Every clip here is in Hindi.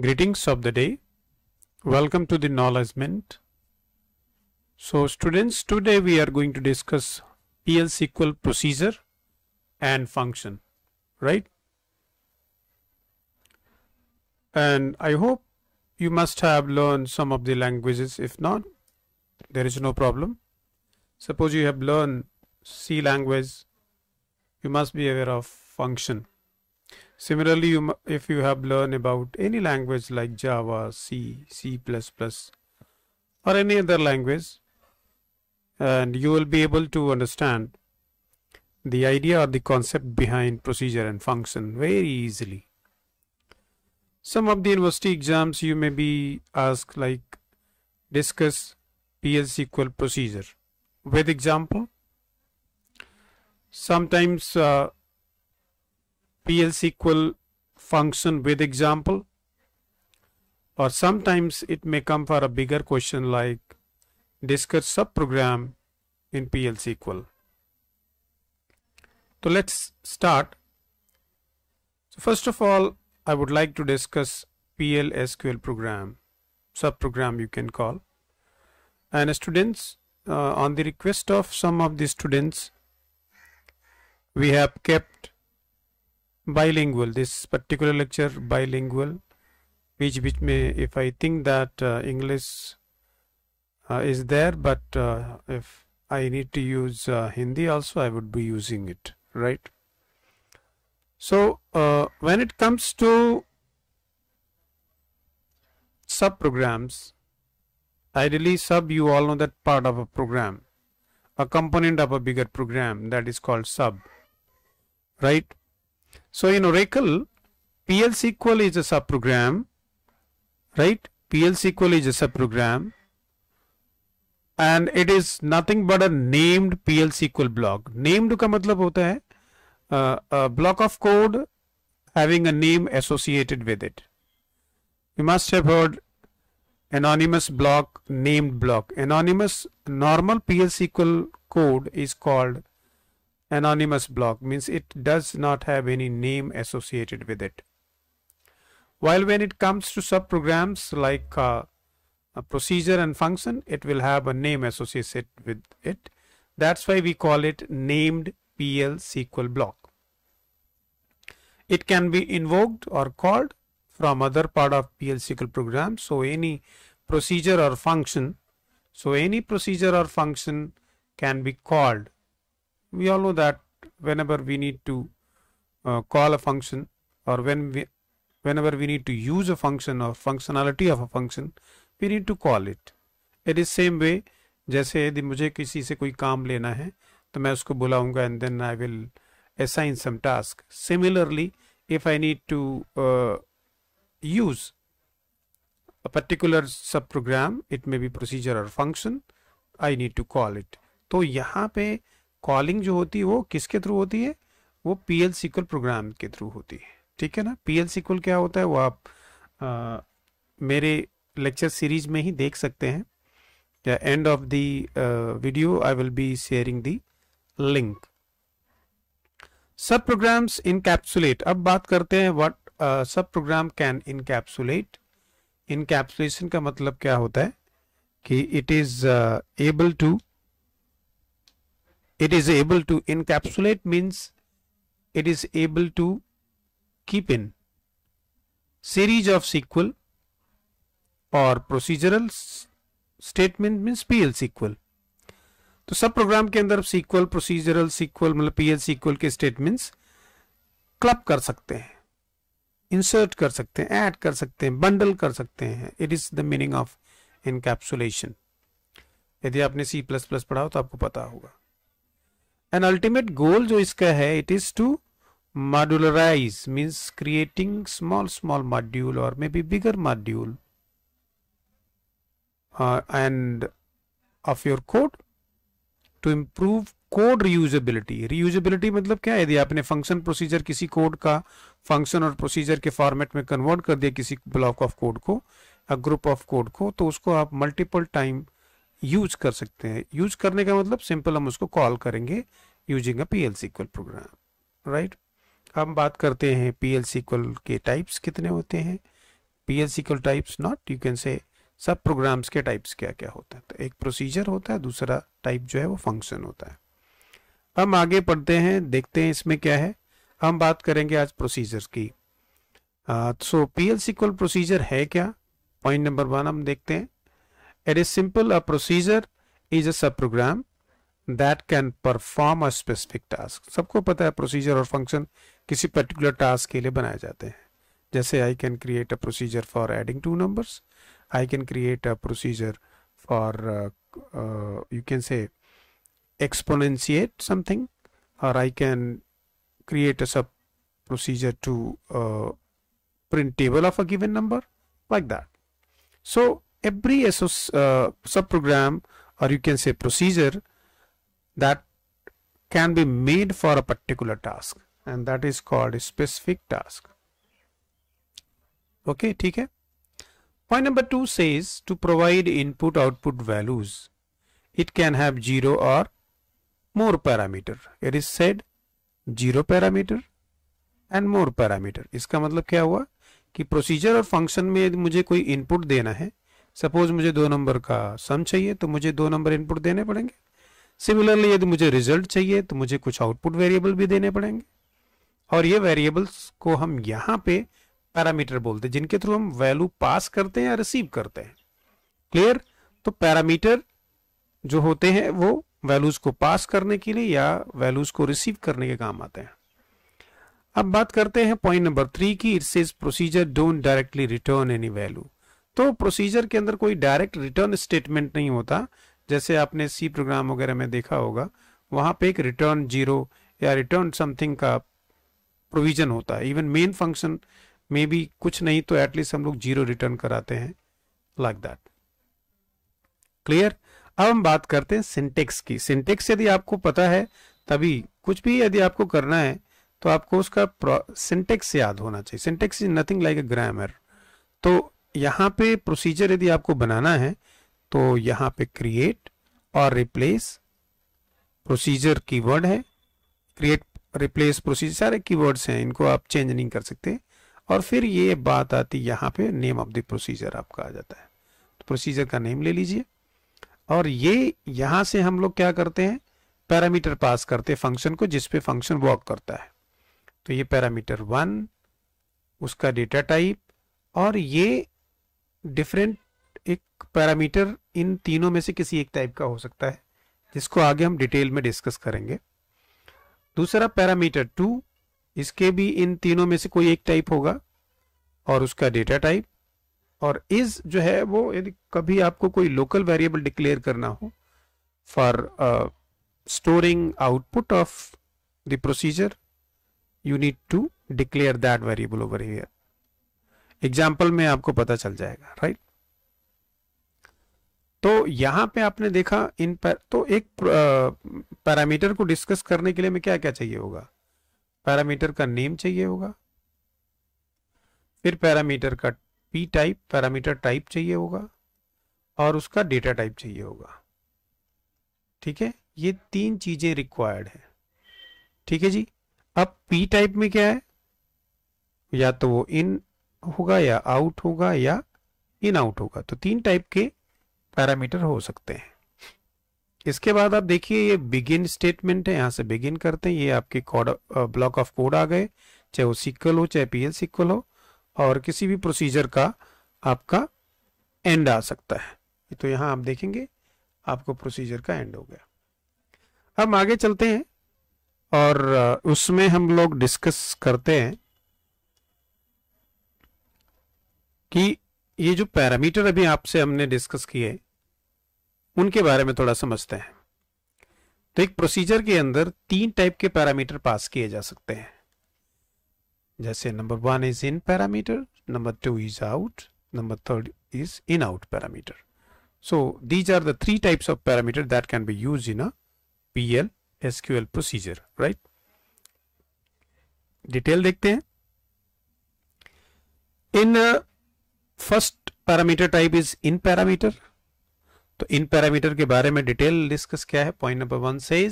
Greetings of the day. Welcome to the Knowledge Mint. So students, today we are going to discuss PL SQL procedure and function, right? And I hope you must have learned some of the languages. If not, there is no problem. Suppose you have learned C language, you must be aware of function Similarly, you, if you have learned about any language like Java, C, C++, or any other language, and you will be able to understand the idea or the concept behind procedure and function very easily. Some of the university exams you may be asked like discuss PL/SQL procedure. With example, sometimes uh, PL SQL function with example or sometimes it may come for a bigger question like discuss subprogram in PL SQL. So let's start. So first of all, I would like to discuss PL SQL program, subprogram you can call. And students, uh, on the request of some of the students, we have kept bilingual this particular lecture bilingual which which may if i think that uh, english uh, is there but uh, if i need to use uh, hindi also i would be using it right so uh, when it comes to sub programs, ideally sub you all know that part of a program a component of a bigger program that is called sub right so in Oracle, PL SQL is a subprogram, right? PL SQL is a subprogram and it is nothing but a named PL SQL block. Named का मतलब uh, a block of code having a name associated with it. You must have heard anonymous block, named block. Anonymous normal PL SQL code is called anonymous block means it does not have any name associated with it. While when it comes to subprograms like uh, a procedure and function, it will have a name associated with it. That's why we call it named PL SQL block. It can be invoked or called from other part of PL SQL program. So any procedure or function, so any procedure or function can be called we all know that whenever we need to uh, call a function or when we whenever we need to use a function or functionality of a function we need to call it it is same way jaise yadi mujhe kisi se koi kaam lena hai to main usko bulaunga and then i will assign some task similarly if i need to uh, use a particular sub program it may be procedure or function i need to call it तो यहाँ पे कॉलिंग जो होती है वो किसके थ्रू होती है वो पी एल सिक्वल प्रोग्राम के थ्रू होती है ठीक है ना पी एल सिक्वल क्या होता है वो आप आ, मेरे लेक्चर सीरीज में ही देख सकते हैं या end of the video I will be sharing the link subprograms encapsulate अब बात करते हैं व्हाट सब प्रोग्राम कैन इनकैप्सुलेट इनकैप्सुलेशन का मतलब क्या होता है कि it is able to it is able to encapsulate means it is able to keep in series of SQL और procedural statement means PL sequel तो सब प्रोग्राम के अंदर सीक्वल प्रोसीजरल सीक्वल मतलब पीएल सीक्वल के स्टेटमेंट्स क्लब कर सकते हैं इंसर्ट कर सकते हैं ऐड कर सकते हैं बंडल कर सकते हैं it is the meaning of encapsulation यदि आपने सी प्लस प्लस पढ़ा हो तो आपको पता होगा एंड अल्टीमेट गोल जो इसका है it is to modularize means creating small small module और may be bigger module end of your code to improve code reusability reusability मतलब क्या है यदि आपने फंक्शन प्रोसीजर किसी कोड का फंक्शन और प्रोसीजर के फॉर्मेट में कन्वर्ट कर दिया किसी ब्लॉक ऑफ कोड को ग्रुप ऑफ कोड को तो उसको आप मल्टीपल टाइम यूज कर सकते हैं यूज करने का मतलब सिंपल हम उसको कॉल करेंगे using a P L sequel program right हम बात करते हैं पी एल सीक्वल के टाइप्स कितने होते हैं P L sequel types not you can say सब प्रोग्राम्स के टाइप्स क्या क्या होते हैं तो एक प्रोसीजर होता है दूसरा टाइप जो है वो फंक्शन होता है हम आगे पढ़ते हैं देखते हैं इसमें क्या है हम बात करेंगे आज प्रोसीजर की so P L sequel procedure है क्या पॉइंट नंबर वन हम देखते हैं It is simple. A procedure is a subprogram that can perform a specific task. सबको पता है procedure और function किसी particular task के लिए बनाए जाते हैं जैसे I can create a procedure for adding two numbers. I can create a procedure for uh, uh, you can say exponentiate something or I can create a sub procedure to uh, print table of a given number like that. So every SOS, uh, sub program or you can say procedure that can be made for a particular task and that is called a specific task. Okay, theek hai Point number 2 says to provide input output values. It can have zero or more parameter. It is said zero parameter and more parameter. iska matlab kya hua ki procedure or function mein यदि मुझे कोई इनपुट देना है सपोज मुझे दो नंबर का सम चाहिए तो मुझे दो नंबर इनपुट देने पड़ेंगे सिमिलरली यदि मुझे रिजल्ट चाहिए तो मुझे कुछ आउटपुट वेरिएबल भी देने पड़ेंगे और ये वेरिएबल्स को हम यहाँ पे पैरामीटर बोलते हैं जिनके थ्रू हम वैल्यू पास करते हैं या रिसीव करते हैं क्लियर तो पैरामीटर जो होते हैं वो वैल्यूज को पास करने के लिए या वैल्यूज को रिसीव करने के काम आते हैं अब बात करते हैं पॉइंट नंबर थ्री की it's is procedure don't directly return any value तो प्रोसीजर के अंदर कोई डायरेक्ट रिटर्न स्टेटमेंट नहीं होता जैसे आपने सी प्रोग्राम वगैरह में देखा होगा वहां पे एक रिटर्न जीरो या रिटर्न समथिंग का प्रोविजन होता है इवन मेन फंक्शन में भी कुछ नहीं तो एटलीस्ट हम लोग जीरो रिटर्न कराते हैं लाइक दैट क्लियर अब हम बात करते हैं सिंटेक्स की सिंटेक्स यदि आपको पता है तभी कुछ भी यदि आपको करना है तो आपको उसका सिंटेक्स याद होना चाहिए syntax is nothing like a grammar तो यहाँ पे प्रोसीजर यदि आपको बनाना है तो यहाँ पे क्रिएट और रिप्लेस प्रोसीजर कीवर्ड है क्रिएट रिप्लेस प्रोसीजर सारे कीवर्ड्स हैं इनको आप चेंज नहीं कर सकते और फिर ये बात आती यहाँ पे नेम ऑफ द प्रोसीजर आपका आ जाता है तो प्रोसीजर का नेम ले लीजिए और ये यहाँ से हम लोग क्या करते हैं पैरामीटर पास करते हैं फंक्शन को जिसपे फंक्शन वॉक करता है तो ये पैरामीटर वन उसका डेटा टाइप और ये डिफरेंट एक पैरामीटर इन तीनों में से किसी एक टाइप का हो सकता है जिसको आगे हम डिटेल में डिस्कस करेंगे दूसरा पैरामीटर टू इसके भी इन तीनों में से कोई एक टाइप होगा और उसका डेटा टाइप और इज जो है वो यदि कभी आपको कोई लोकल वेरिएबल डिक्लेयर करना हो for storing output of the procedure you need to declare that variable over here example में आपको पता चल जाएगा राइट तो यहां पे आपने देखा इन पर तो एक पैरामीटर को डिस्कस करने के लिए में क्या क्या चाहिए होगा पैरामीटर का नेम चाहिए होगा फिर पैरामीटर का पी टाइप पैरामीटर टाइप चाहिए होगा और उसका डेटा टाइप चाहिए होगा ठीक है ये तीन चीजें रिक्वायर्ड है ठीक है जी अब पी टाइप में क्या है या तो वो इन होगा या आउट होगा या इन आउट होगा तो तीन टाइप के पैरामीटर हो सकते हैं इसके बाद आप देखिए ये बिगिन स्टेटमेंट है यहां से बिगिन करते हैं ये आपके कोड ब्लॉक ऑफ कोड आ गए चाहे वो सिक्वल हो चाहे पीएल सिक्वल हो और किसी भी प्रोसीजर का आपका एंड आ सकता है तो यहां आप देखेंगे आपको प्रोसीजर का एंड हो गया हम आगे चलते हैं और उसमें हम लोग डिस्कस करते हैं कि ये जो पैरामीटर अभी आपसे हमने डिस्कस किए उनके बारे में थोड़ा समझते हैं तो एक प्रोसीजर के अंदर तीन टाइप के पैरामीटर पास किए जा सकते हैं जैसे number one is in parameter number two is out number third is in out parameter so these are the three types of parameter that can be used in a pl sql procedure right detail देखते हैं in first parameter type is in parameter तो इन पैरामीटर के बारे में डिटेल डिस्कस क्या है पॉइंट नंबर वन से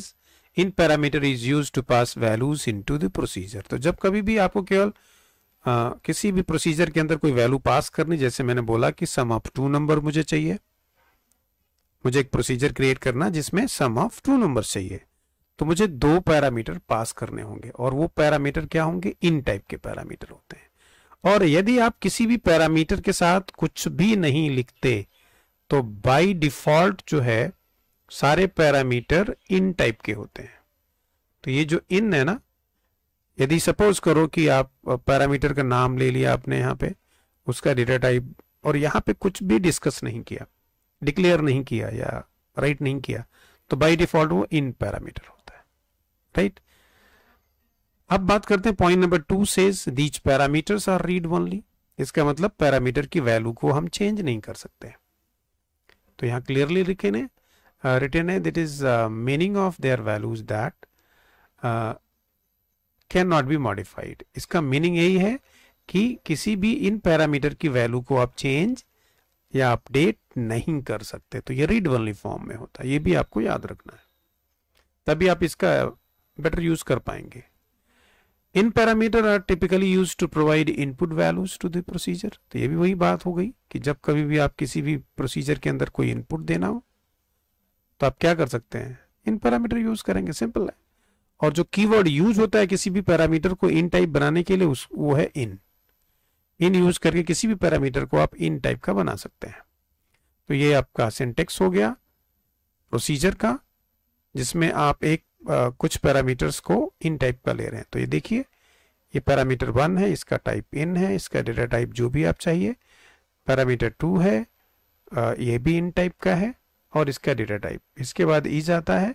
in parameter is use to pass values into the procedure तो जब कभी भी आपको केवल किसी भी प्रोसीजर के अंदर कोई वैल्यू पास करनी जैसे मैंने बोला कि सम ऑफ टू नंबर मुझे चाहिए मुझे एक प्रोसीजर क्रिएट करना जिसमें सम ऑफ टू नंबर चाहिए तो मुझे दो पैरामीटर पास करने होंगे और वो पैरामीटर क्या होंगे इन टाइप के पैरामीटर होते हैं और यदि आप किसी भी पैरामीटर के साथ कुछ भी नहीं लिखते तो बाय डिफॉल्ट जो है सारे पैरामीटर इन टाइप के होते हैं तो ये जो इन है ना यदि सपोज करो कि आप पैरामीटर का नाम ले लिया आपने यहां पे उसका डेटा टाइप और यहां पे कुछ भी डिस्कस नहीं किया डिक्लेयर नहीं किया या राइट नहीं किया तो बाय डिफॉल्ट वो इन पैरामीटर होता है राइट right? अब बात करते हैं point number two says these parameters are read only इसका मतलब पैरामीटर की वैल्यू को हम चेंज नहीं कर सकते तो यहां क्लियरली रिटेन ने रिटेन uh, है that is meaning of their values that can not be modified इसका मीनिंग यही है कि किसी भी इन पैरामीटर की वैल्यू को आप चेंज या अपडेट नहीं कर सकते तो ये रीड वनली फॉर्म में होता है ये भी आपको याद रखना है तभी आप इसका बेटर uh, यूज कर पाएंगे in parameter are typically use to provide input values to the procedure तो ये भी वही बात हो गई कि जब कभी भी आप किसी भी प्रोसीजर के अंदर कोई इनपुट देना हो तो आप क्या कर सकते हैं इन पैरामीटर यूज करेंगे सिंपल है और जो कीवर्ड यूज होता है किसी भी पैरामीटर को इन टाइप बनाने के लिए उस वो है इन इन यूज करके किसी भी पैरामीटर को आप इन टाइप का बना सकते हैं तो ये आपका सिंटेक्स हो गया प्रोसीजर का जिसमें आप एक कुछ पैरामीटर्स को इन टाइप का ले रहे हैं तो ये देखिए ये पैरामीटर वन है इसका टाइप इन है इसका डेटा टाइप जो भी आप चाहिए पैरामीटर टू है ये भी इन टाइप का है और इसका डेटा टाइप इसके बाद ई e जाता है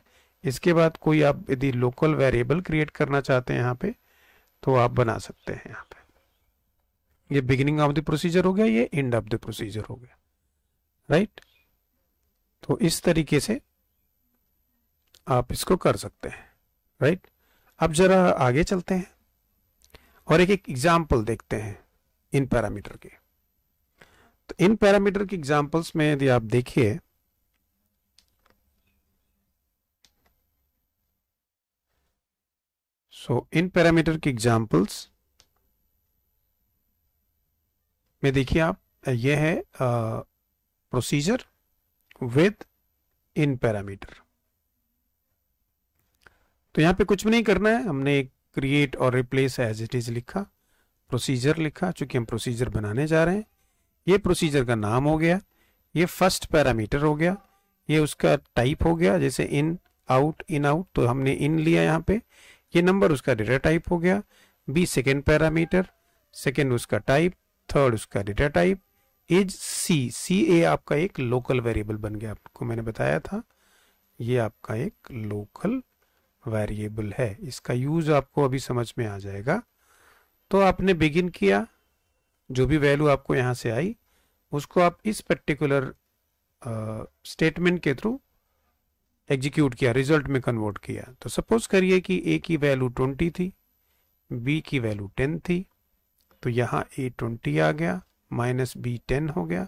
इसके बाद कोई आप यदि लोकल वेरिएबल क्रिएट करना चाहते हैं यहाँ पे तो आप बना सकते हैं यहाँ पे ये बिगिनिंग ऑफ द प्रोसीजर हो गया ये एंड ऑफ द प्रोसीजर हो गया राइट तो इस तरीके से आप इसको कर सकते हैं राइट अब जरा आगे चलते हैं और एक एक एग्जाम्पल देखते हैं इन पैरामीटर के तो इन पैरामीटर के एग्जाम्पल्स में यदि आप देखिए सो इन पैरामीटर के एग्जाम्पल्स में देखिए आप यह है procedure uh, with in parameter तो यहाँ पे कुछ भी नहीं करना है हमने क्रिएट और रिप्लेस एज इट इज लिखा प्रोसीजर लिखा चूंकि हम प्रोसीजर बनाने जा रहे हैं ये प्रोसीजर का नाम हो गया ये फर्स्ट पैरामीटर हो गया ये उसका टाइप हो गया जैसे इन आउट इन आउट तो हमने इन लिया यहाँ पे ये नंबर उसका डेटा टाइप हो गया बी सेकेंड पैरामीटर सेकेंड उसका टाइप थर्ड उसका data type is C C A आपका एक लोकल वेरिएबल बन गया आपको मैंने बताया था ये आपका एक लोकल वेरिएबल है इसका यूज आपको अभी समझ में आ जाएगा तो आपने बिगिन किया जो भी वैल्यू आपको यहाँ से आई उसको आप इस पर्टिकुलर स्टेटमेंट के थ्रू एग्जीक्यूट किया रिजल्ट में कन्वर्ट किया तो सपोज करिए कि ए की वैल्यू ट्वेंटी थी बी की वैल्यू टेन थी तो यहाँ ए ट्वेंटी आ गया माइनस बी टेन हो गया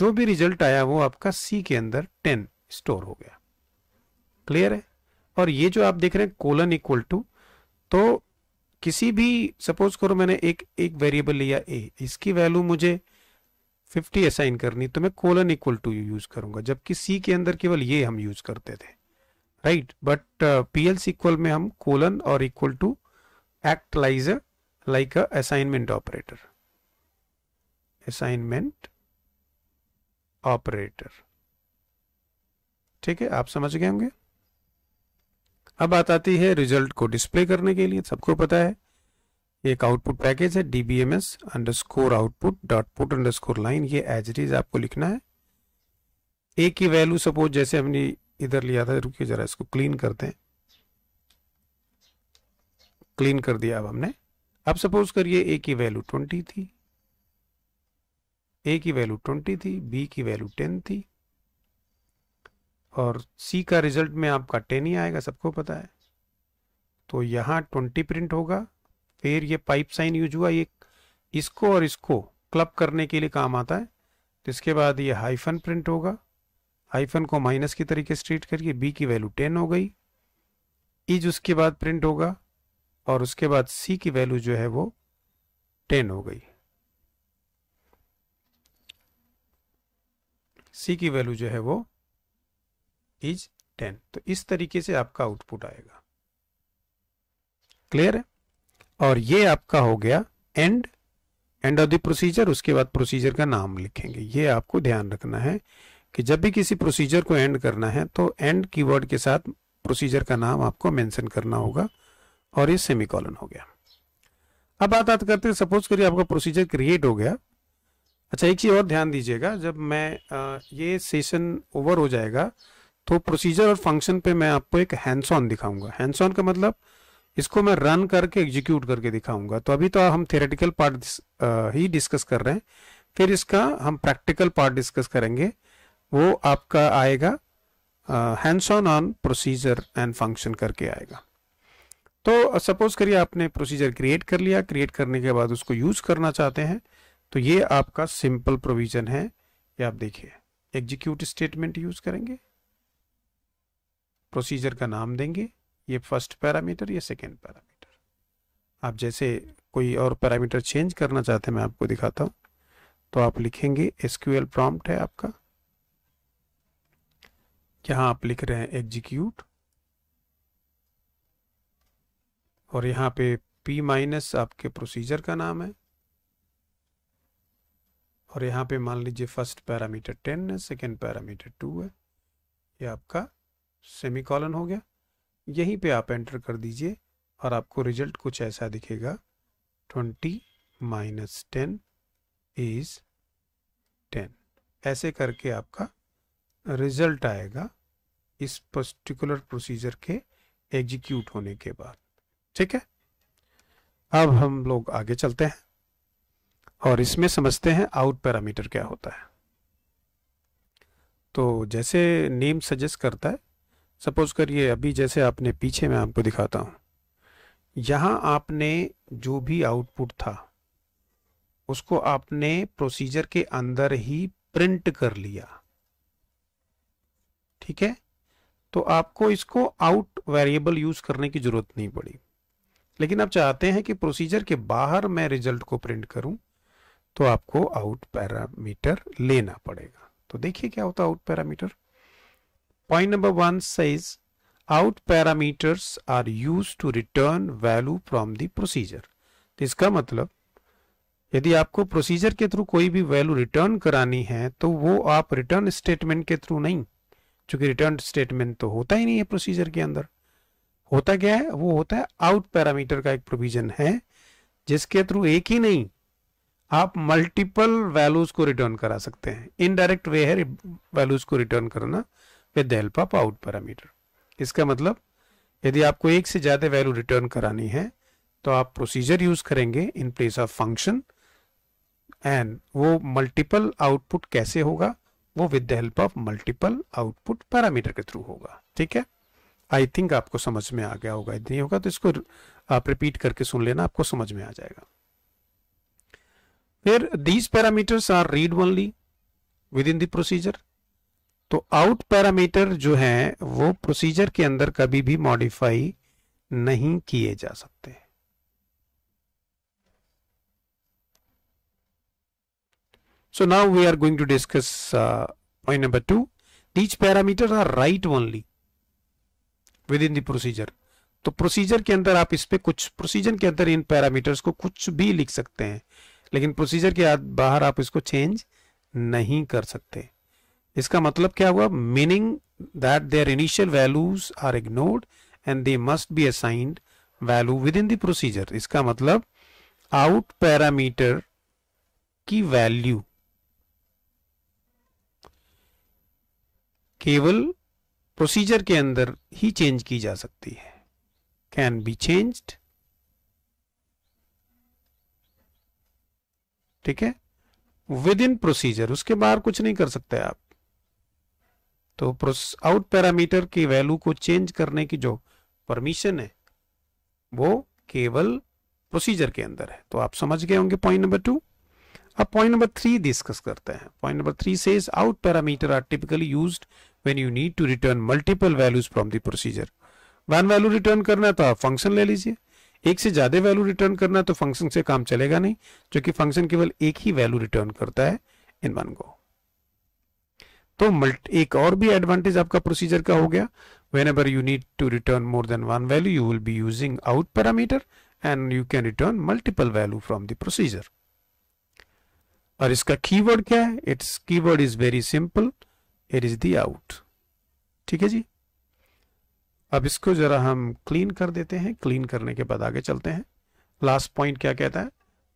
जो भी रिजल्ट आया वो आपका सी के अंदर टेन स्टोर हो गया क्लियर है और ये जो आप देख रहे हैं कोलन इक्वल टू तो किसी भी सपोज करो मैंने एक एक वेरिएबल लिया ए इसकी वैल्यू मुझे 50 असाइन करनी तो मैं कोलन इक्वल टू यूज करूंगा जबकि सी के अंदर केवल ये हम यूज करते थे right but P L equal में हम कोलन और equal to act lies like a assignment operator assignment operator ठीक है आप समझ गए होंगे अब बात आती है रिजल्ट को डिस्प्ले करने के लिए सबको पता है एक आउटपुट पैकेज है underscore output dot put underscore line ये एज इज आपको लिखना है ए की वैल्यू सपोज जैसे हमने इधर लिया था रुकिए जरा इसको क्लीन करते हैं क्लीन कर दिया अब हमने अब सपोज करिए ए की वैल्यू ट्वेंटी थी ए की वैल्यू ट्वेंटी थी बी की वैल्यू टेन थी और सी का रिजल्ट में आपका टेन ही आएगा सबको पता है तो यहाँ ट्वेंटी प्रिंट होगा फिर ये पाइप साइन यूज हुआ ये इसको और इसको क्लब करने के लिए काम आता है तो इसके बाद ये हाइफन प्रिंट होगा हाइफन को माइनस की तरीके से ट्रीट करिए बी की वैल्यू टेन हो गई इज उसके बाद प्रिंट होगा और उसके बाद सी की वैल्यू जो है वो टेन हो गई सी की वैल्यू जो है वो इज टेन तो इस तरीके से आपका आउटपुट आएगा क्लियर है और ये आपका हो गया end end of the procedure उसके बाद प्रोसीजर का नाम लिखेंगे ये आपको ध्यान रखना है कि जब भी किसी प्रोसीजर को एंड करना है तो एंड कीवर्ड के साथ प्रोसीजर का नाम आपको मेंशन करना होगा और ये सेमी हो गया अब बात बात करते हैं सपोज करिए आपका प्रोसीजर क्रिएट हो गया अच्छा एक चीज़ और ध्यान दीजिएगा जब मैं ये सेशन ओवर हो जाएगा तो प्रोसीजर और फंक्शन पे मैं आपको एक ऑन दिखाऊंगा हैंडसॉन का मतलब इसको मैं रन करके एग्जीक्यूट करके दिखाऊंगा तो अभी तो हम थेरेटिकल पार्ट ही डिस्कस कर रहे हैं फिर इसका हम प्रैक्टिकल पार्ट डिस्कस करेंगे वो आपका आएगा hands on on procedure and function करके आएगा तो सपोज करिए आपने प्रोसीजर क्रिएट कर लिया क्रिएट करने के बाद उसको यूज करना चाहते हैं तो ये आपका सिंपल प्रोविजन है ये आप देखिए एग्जीक्यूट स्टेटमेंट यूज करेंगे प्रोसीजर का नाम देंगे ये फर्स्ट पैरामीटर या सेकेंड पैरामीटर आप जैसे कोई और पैरामीटर चेंज करना चाहते हैं मैं आपको दिखाता हूँ तो आप लिखेंगे एसक्यूएल प्रॉम्प्ट है आपका यहाँ आप लिख रहे हैं एग्जीक्यूट और यहाँ पे पी माइनस आपके प्रोसीजर का नाम है और यहाँ पे मान लीजिए फर्स्ट पैरामीटर टेन है सेकेंड पैरामीटर टू है ये आपका सेमीकॉलन हो गया यहीं पे आप एंटर कर दीजिए और आपको रिजल्ट कुछ ऐसा दिखेगा twenty minus ten is ten ऐसे करके आपका रिजल्ट आएगा इस पर्टिकुलर प्रोसीजर के एग्जीक्यूट होने के बाद ठीक है अब हम लोग आगे चलते हैं और इसमें समझते हैं आउट पैरामीटर क्या होता है तो जैसे नेम सजेस्ट करता है सपोज करिए अभी जैसे आपने पीछे मैं आपको दिखाता हूं यहां आपने जो भी आउटपुट था उसको आपने प्रोसीजर के अंदर ही प्रिंट कर लिया ठीक है तो आपको इसको आउट वेरिएबल यूज करने की जरूरत नहीं पड़ी लेकिन आप चाहते हैं कि प्रोसीजर के बाहर मैं रिजल्ट को प्रिंट करूं तो आपको आउट पैरामीटर लेना पड़ेगा तो देखिए क्या होता है out parameter Point number 1 says out parameters are used to return value from the procedure. to iska matlab यदि आपको प्रोसीजर के थ्रू कोई भी वैल्यू रिटर्न करानी है तो वो आप रिटर्न स्टेटमेंट के थ्रू नहीं क्योंकि रिटर्न स्टेटमेंट तो होता ही नहीं है प्रोसीजर के अंदर होता क्या है वो होता है आउट पैरामीटर का एक प्रोविजन है जिसके थ्रू एक ही नहीं आप मल्टीपल वैल्यूज को रिटर्न करा सकते हैं इनडायरेक्ट वे है वैल्यूज को रिटर्न करना with the help of out parameter इसका मतलब यदि आपको एक से ज़्यादा वैल्यू रिटर्न करानी है तो आप प्रोसीजर यूज करेंगे in place of function and वो मल्टीपल आउटपुट कैसे होगा वो with the help of multiple output parameter के थ्रू होगा ठीक है आई थिंक आपको समझ में आ गया होगा नहीं होगा तो इसको आप रिपीट करके सुन लेना आपको समझ में आ जाएगा फिर these parameters are read only within the procedure तो आउट पैरामीटर जो हैं वो प्रोसीजर के अंदर कभी भी मॉडिफाई नहीं किए जा सकते so now we are going to discuss point number two two. Parameter are write only within the procedure तो प्रोसीजर के अंदर आप इस पे कुछ प्रोसीजर के अंदर इन पैरामीटर्स को कुछ भी लिख सकते हैं लेकिन प्रोसीजर के बाहर आप इसको चेंज नहीं कर सकते इसका मतलब क्या हुआ meaning that their initial values are ignored and they must be assigned value within the procedure इसका मतलब आउट पैरामीटर की वैल्यू केवल प्रोसीजर के अंदर ही चेंज की जा सकती है कैन बी चेंज्ड ठीक है विद इन प्रोसीजर उसके बाहर कुछ नहीं कर सकते आप तो आउट पैरामीटर की वैल्यू को चेंज करने की जो परमिशन है वो केवल प्रोसीजर के अंदर है तो आप समझ गए होंगे पॉइंट नंबर टू अब पॉइंट नंबर थ्री डिस्कस करते हैं पॉइंट नंबर थ्री से out parameter are typically use when you need to return multiple values from the procedure one value return करना तो आप फंक्शन ले लीजिए एक से ज्यादा वैल्यू रिटर्न करना तो फंक्शन से काम चलेगा नहीं जो फंक्शन केवल एक ही वैल्यू रिटर्न करता है इन वन गो तो एक और भी एडवांटेज आपका प्रोसीजर का हो गया ever you need to return more than one value you will be using out parameter and you can return multiple value from the procedure और इसका कीवर्ड क्या है it's keyword is very simple it is the out ठीक है जी अब इसको जरा हम क्लीन कर देते हैं क्लीन करने के बाद आगे चलते हैं लास्ट पॉइंट क्या कहता है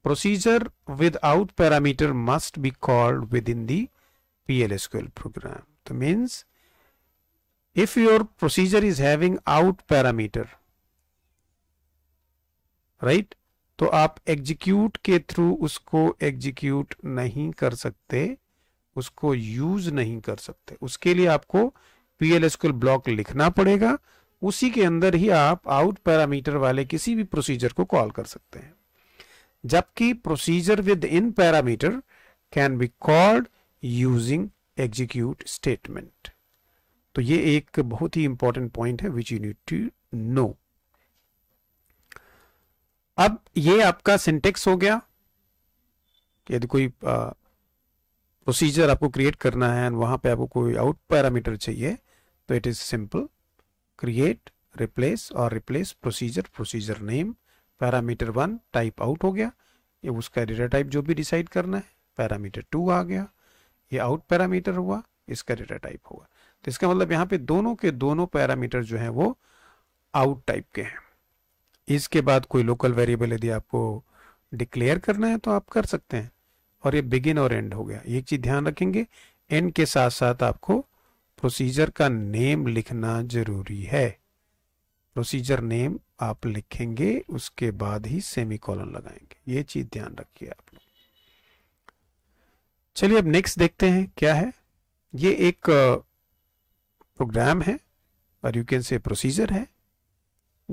procedure with out parameter must be called within the PLSQL program. So means if your procedure is having out parameter, right? तो आप एग्जीक्यूट के थ्रू उसको एग्जीक्यूट नहीं कर सकते उसको यूज नहीं कर सकते उसके लिए आपको पीएलएसक्यूएल ब्लॉक लिखना पड़ेगा उसी के अंदर ही आप आउट पैरामीटर वाले किसी भी प्रोसीजर को कॉल कर सकते हैं जबकि procedure with in parameter can be called using execute statement तो ये एक बहुत ही इंपॉर्टेंट पॉइंट है which you need to know अब ये आपका सिंटेक्स हो गया यदि तो कोई प्रोसीजर आपको क्रिएट करना है वहां पे आपको कोई आउट पैरामीटर चाहिए तो it is simple create replace और replace procedure procedure name parameter one type out हो गया ये उसका डेटा टाइप जो भी डिसाइड करना है पैरामीटर टू आ गया ये आउट पैरामीटर हुआ इसका डेटा टाइप होगा तो इसका मतलब यहाँ पे दोनों के दोनों पैरामीटर जो हैं वो आउट टाइप के हैं इसके बाद कोई लोकल वेरिएबल यदि आपको डिक्लेयर करना है तो आप कर सकते हैं और ये बिगिन और एंड हो गया ये चीज ध्यान रखेंगे एंड के साथ साथ आपको प्रोसीजर का नेम लिखना जरूरी है प्रोसीजर नेम आप लिखेंगे उसके बाद ही सेमी कॉलन लगाएंगे ये चीज ध्यान रखिए आप लोग चलिए अब नेक्स्ट देखते हैं क्या है ये एक प्रोग्राम है और यू कैन से प्रोसीजर है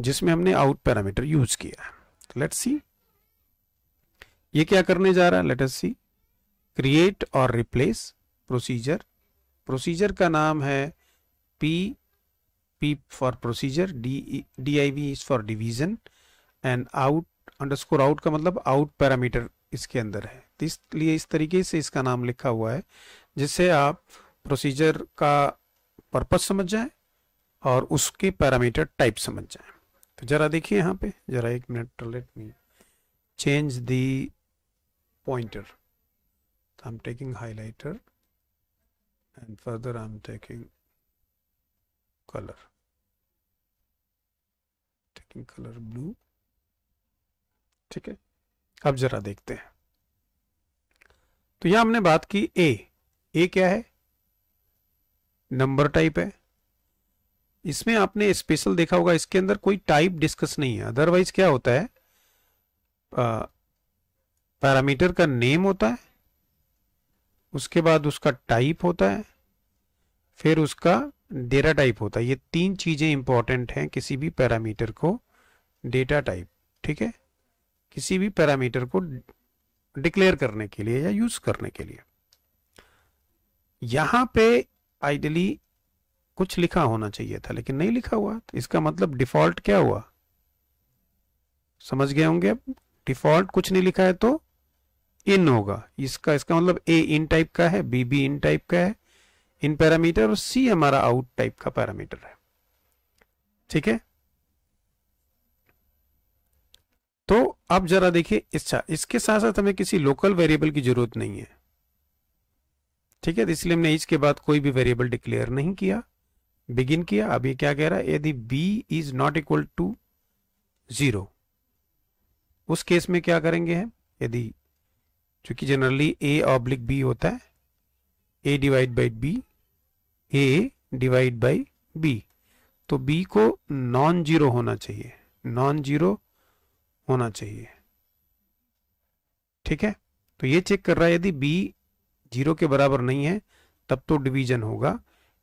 जिसमें हमने आउट पैरामीटर यूज किया है सी तो ये क्या करने जा रहा है लेट अस सी क्रिएट और रिप्लेस प्रोसीजर प्रोसीजर का नाम है P P for procedure D D I V is for division and out underscore out का मतलब आउट पैरामीटर इसके अंदर है इसलिए इस तरीके से इसका नाम लिखा हुआ है जिससे आप प्रोसीजर का पर्पज समझ जाए और उसके पैरामीटर टाइप समझ जाए तो जरा देखिए यहाँ पे जरा एक minute let me change the pointer I am taking highlighter and further I am taking colour taking colour blue ठीक है अब जरा देखते हैं तो यहां हमने बात की ए ए क्या है नंबर टाइप है इसमें आपने स्पेशल देखा होगा इसके अंदर कोई टाइप डिस्कस नहीं है अदरवाइज क्या होता है पैरामीटर का नेम होता है उसके बाद उसका टाइप होता है फिर उसका डेटा टाइप होता है ये तीन चीजें इंपॉर्टेंट हैं किसी भी पैरामीटर को डेटा टाइप ठीक है किसी भी पैरामीटर को डिक्लेयर करने के लिए या यूज करने के लिए यहां पे आइडली कुछ लिखा होना चाहिए था लेकिन नहीं लिखा हुआ तो इसका मतलब डिफॉल्ट क्या हुआ समझ गए होंगे अब डिफॉल्ट कुछ नहीं लिखा है तो इन होगा इसका इसका मतलब ए इन टाइप का है बी बी इन टाइप का है इन पैरामीटर और सी हमारा आउट टाइप का पैरामीटर है ठीक है तो अब जरा देखिए अच्छा इसके साथ साथ हमें किसी लोकल वेरिएबल की जरूरत नहीं है ठीक है तो इसलिए हमने इसके बाद कोई भी वेरिएबल डिक्लेयर नहीं किया बिगिन किया अब ये क्या कह रहा है यदि B is not equal to zero उस केस में क्या करेंगे हम यदि चूंकि जनरली ए ऑब्लिक बी होता है A divide by B A divide by B तो बी को नॉन जीरो होना चाहिए नॉन जीरो होना चाहिए ठीक है तो ये चेक कर रहा है यदि बी जीरो के बराबर नहीं है तब तो डिवीजन होगा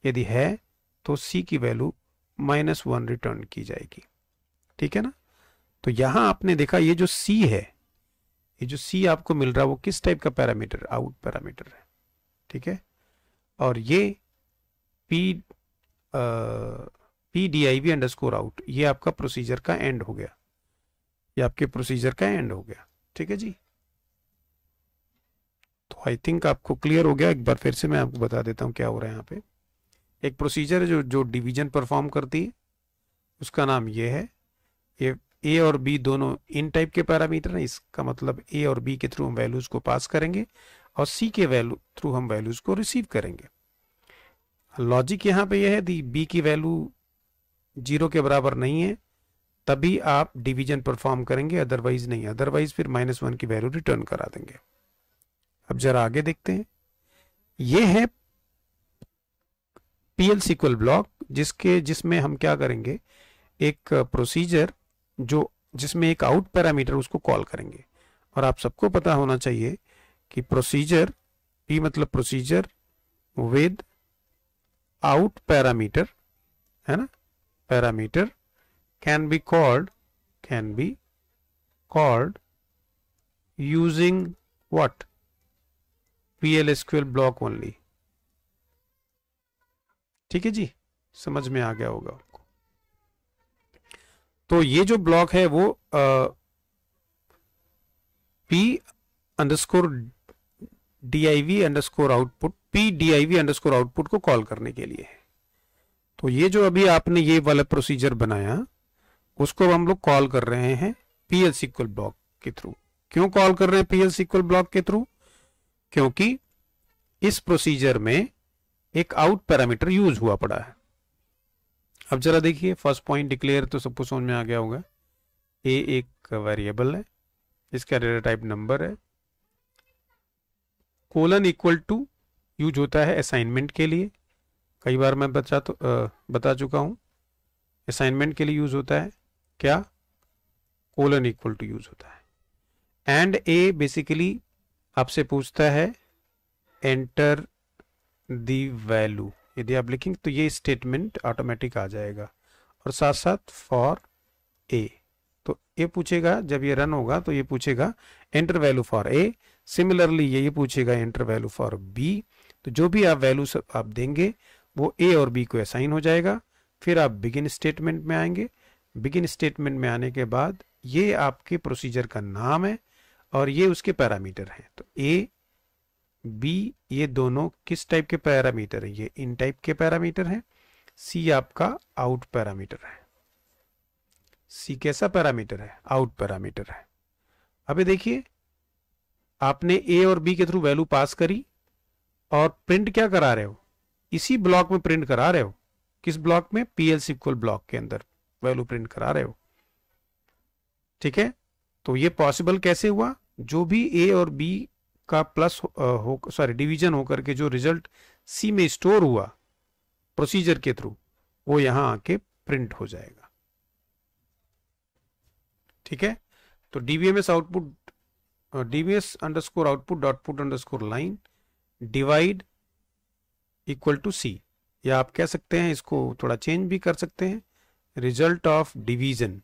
यदि है तो सी की वैल्यू माइनस वन रिटर्न की जाएगी ठीक है ना तो यहां आपने देखा ये जो सी है ये जो सी आपको मिल रहा है वो किस टाइप का पैरामीटर आउट पैरामीटर है ठीक है और ये P P D I V underscore out ये आपका प्रोसीजर का एंड हो गया ये आपके प्रोसीजर का एंड हो गया ठीक है जी तो आई थिंक आपको क्लियर हो गया एक बार फिर से मैं आपको बता देता हूँ क्या हो रहा है यहाँ पे एक प्रोसीजर है जो जो डिवीजन परफॉर्म करती है उसका नाम ये है ये ए और बी दोनों इन टाइप के पैरामीटर हैं इसका मतलब ए और बी के थ्रू हम वैल्यूज को पास करेंगे और सी के वैल्यू थ्रू हम वैल्यूज को रिसीव करेंगे लॉजिक यहाँ पे यह है दी बी की वैल्यू जीरो के बराबर नहीं है तभी आप डिवीजन परफॉर्म करेंगे अदरवाइज नहीं अदरवाइज फिर माइनस वन की वैल्यू रिटर्न करा देंगे अब जरा आगे देखते हैं ये है पीएल सीक्वल ब्लॉक जिसके जिसमें हम क्या करेंगे एक प्रोसीजर जो जिसमें एक आउट पैरामीटर उसको कॉल करेंगे और आप सबको पता होना चाहिए कि प्रोसीजर पी मतलब प्रोसीजर विद आउट पैरामीटर है ना parameter can be called can be called using what PLSQL block only ठीक है जी समझ में आ गया होगा आपको तो ये जो ब्लॉक है वो P underscore DIV underscore output P D I underscore output को कॉल करने के लिए है तो ये जो अभी आपने ये वाला प्रोसीजर बनाया उसको हम लोग कॉल कर रहे हैं पीएल सीक्वल ब्लॉक के थ्रू क्यों कॉल कर रहे हैं पीएल सीक्वल ब्लॉक के थ्रू क्योंकि इस प्रोसीजर में एक आउट पैरामीटर यूज हुआ पड़ा है अब जरा देखिए फर्स्ट पॉइंट डिक्लेयर तो सबको समझ में आ गया होगा ए एक वेरिएबल है इसका डेटा टाइप नंबर है कोलन इक्वल टू यूज होता है असाइनमेंट के लिए कई बार मैं बचा तो आ, बता चुका हूं असाइनमेंट के लिए यूज होता है क्या कोलन इक्वल टू यूज होता है एंड ए बेसिकली आपसे पूछता है एंटर दी वैल्यू यदि आप लिखेंगे तो ये स्टेटमेंट ऑटोमेटिक आ जाएगा और साथ साथ फॉर ए तो ये पूछेगा जब ये रन होगा तो ये पूछेगा enter value for A similarly ये पूछेगा एंटर वैल्यू फॉर बी तो जो भी आप वैल्यू आप देंगे वो ए और बी को असाइन हो जाएगा फिर आप बिगिन स्टेटमेंट में आएंगे बिगिन स्टेटमेंट में आने के बाद ये आपके प्रोसीजर का नाम है और ये उसके पैरामीटर हैं तो ए बी ये दोनों किस टाइप के पैरामीटर है ये इन टाइप के पैरामीटर हैं सी आपका आउट पैरामीटर है सी कैसा पैरामीटर है आउट पैरामीटर है अभी देखिए आपने ए और बी के थ्रू वैल्यू पास करी और प्रिंट क्या करा रहे हो इसी ब्लॉक में प्रिंट करा रहे हो किस ब्लॉक में पीएल सिक्वल ब्लॉक के अंदर वैल्यू प्रिंट करा रहे हो ठीक है तो ये पॉसिबल कैसे हुआ जो भी ए और बी का प्लस हो सॉरी डिवीजन होकर के जो रिजल्ट सी में स्टोर हुआ प्रोसीजर के थ्रू वो यहां आके प्रिंट हो जाएगा ठीक है तो DBMS output DBMS underscore output dot put underscore line divide equal to C या आप कह सकते हैं इसको थोड़ा चेंज भी कर सकते हैं रिजल्ट ऑफ डिवीजन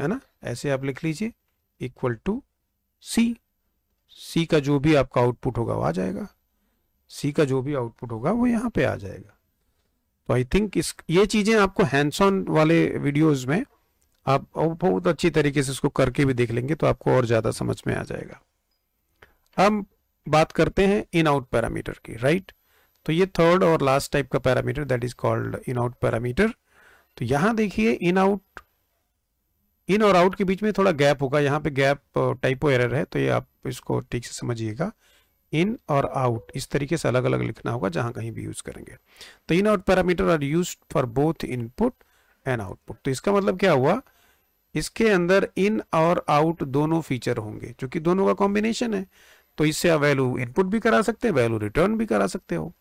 है ना ऐसे आप लिख लीजिए इक्वल टू सी सी का जो भी आपका आउटपुट होगा वो आ जाएगा सी का जो भी आउटपुट होगा वो यहां पे आ जाएगा तो आई थिंक इस ये चीजें आपको हैंड्स ऑन वाले वीडियोस में आप बहुत अच्छी तरीके से इसको करके भी देख लेंगे तो आपको और ज्यादा समझ में आ जाएगा हम बात करते हैं इन आउट पैरामीटर की राइट तो ये थर्ड और लास्ट टाइप का parameter that is called in out parameter तो यहां देखिए इन आउट इन और आउट के बीच में थोड़ा गैप होगा यहाँ पे गैप टाइपो एरर है तो ये आप इसको ठीक से समझिएगा इन और आउट इस तरीके से अलग अलग लिखना होगा जहां कहीं भी यूज़ करेंगे तो in out parameter are use for both input and output तो इसका मतलब क्या हुआ इसके अंदर इन और आउट दोनों फीचर होंगे क्योंकि दोनों का कॉम्बिनेशन है तो इससे आप वैल्यू इनपुट भी करा सकते हैं वैल्यू रिटर्न भी करा सकते हो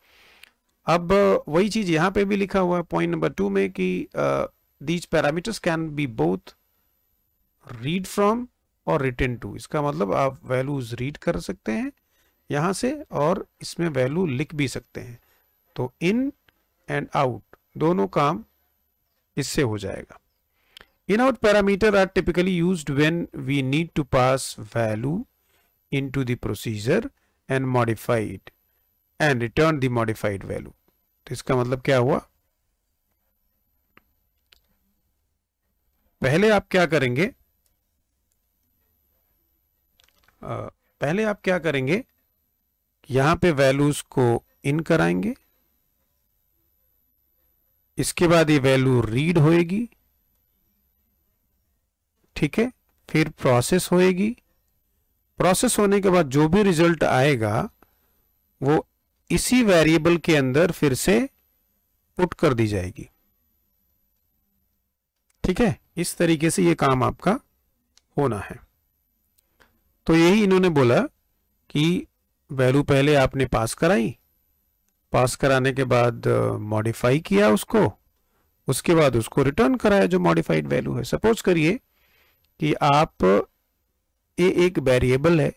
अब वही चीज यहाँ पे भी लिखा हुआ है पॉइंट नंबर टू में कि these parameters can be both read from और रिटर्न टू इसका मतलब आप वैल्यूज रीड कर सकते हैं यहां से और इसमें वैल्यू लिख भी सकते हैं तो इन एंड आउट दोनों काम इससे हो जाएगा in out parameter are typically use when we need to pass value into procedure and modified and return the modified value तो इसका मतलब क्या हुआ पहले आप क्या करेंगे आ, पहले आप क्या करेंगे यहां पे वैल्यूज को इन कराएंगे इसके बाद ये वैल्यू रीड होएगी ठीक है फिर प्रोसेस होएगी प्रोसेस होने के बाद जो भी रिजल्ट आएगा वो इसी वेरिएबल के अंदर फिर से पुट कर दी जाएगी ठीक है इस तरीके से ये काम आपका होना है तो यही इन्होंने बोला कि वैल्यू पहले आपने पास कराई पास कराने के बाद मॉडिफाई किया उसको उसके बाद उसको रिटर्न कराया जो मॉडिफाइड वैल्यू है सपोज करिए कि आप ये एक वेरिएबल है